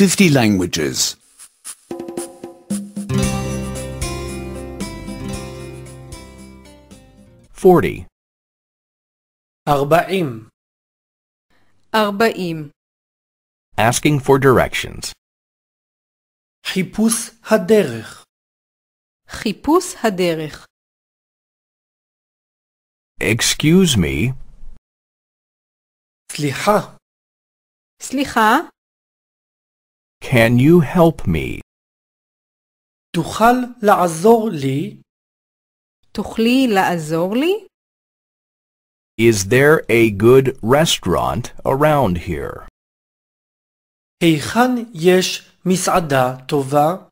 50 languages. 40 40 40 Asking for directions. חיפוש הדרך חיפוש הדרך Excuse me. סליחה. סליחה. Can you help me? תוכל לעזור לי? תוכלי לעזור לי? Is there a good restaurant around here? היכן יש מסעדה טובה?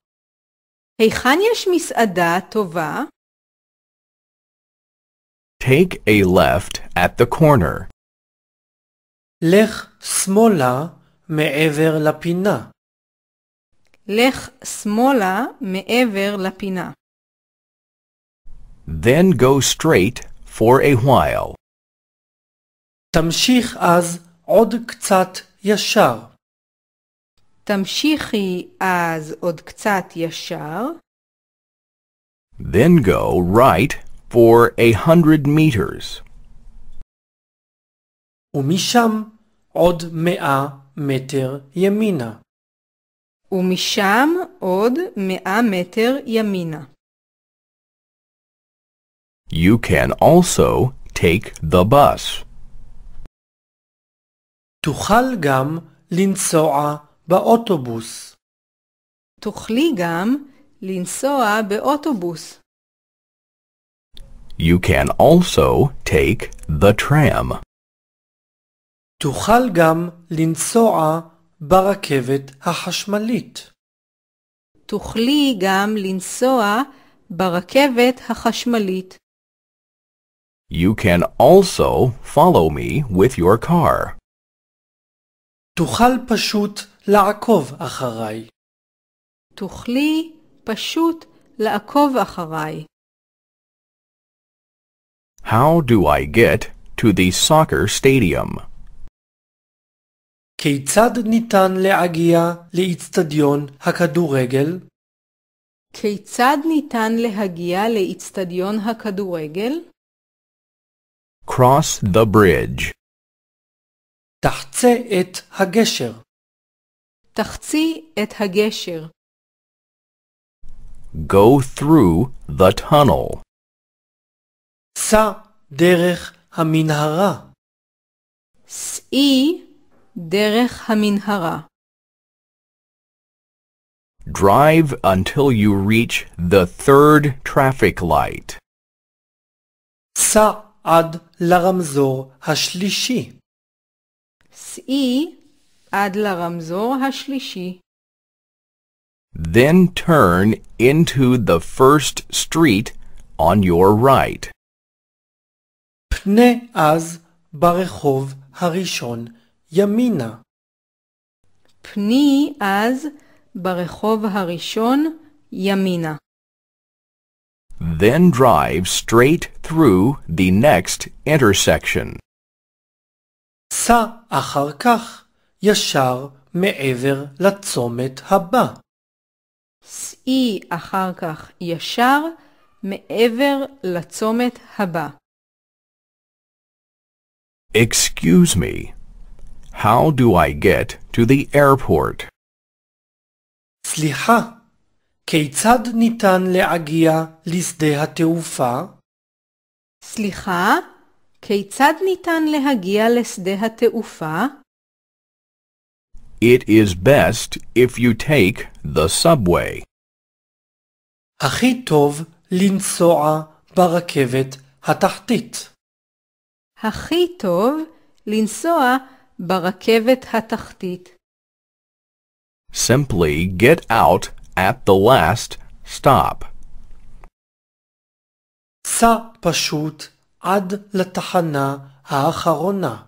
היכן יש מסעדה טובה? Take a left at the corner. לך שמאלה מעבר לפינה. לך שמאלה מעבר לפינה. Then go straight for a while. תמשיך אז עוד קצת ישר. תמשיכי אז עוד קצת ישר. Then go right for a hundred meters. ומשם עוד מאה מטר ימינה. ומשם עוד 100 מטר ימינה. You can also take the bus. תוכל גם לנסוע באוטובוס. תוכלי גם לנסוע באוטובוס. You can also take the tram. תוכל גם לנסוע ברכבת החשמלית. תוכלי גם לנסוע ברכבת החשמלית. You can also follow me with your car. תוכל פשוט לעקוב אחריי. תוכלי פשוט לעקוב אחריי. How do I get to the soccer stadium? כיצד ניתן להגיע לאיצטדיון הכדורגל? כיצד ניתן להגיע לאיצטדיון הכדורגל? Cross the bridge. תחצה את הגשר. תחצי את הגשר. Go through the tunnel. סע דרך המנהרה. סעי Drive until you reach the third traffic light. Sa ad laramzor hashlishi. Si ad laramzor hashlishi. Then turn into the first street on your right. Pne az barechov harishon ימינה. פני אז ברחוב הראשון ימינה. Then drive straight through the next intersection. סע אחר כך ישר מעבר לצומת הבא. סעי אחר כך ישר מעבר לצומת הבא. Excuse me, how do I get to the airport? סליחה, כיצד ניתן להגיע לשדה התעופה? סליחה, כיצד ניתן להגיע לשדה התעופה? It is best if you take the subway. הכי טוב לנסוע ברכבת התחתית. הכי טוב לנסוע ברכבת התחתית. Simply get out at the last stop. סע פשוט עד לתחנה האחרונה.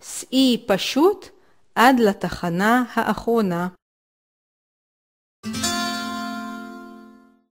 סעי פשוט עד לתחנה האחרונה.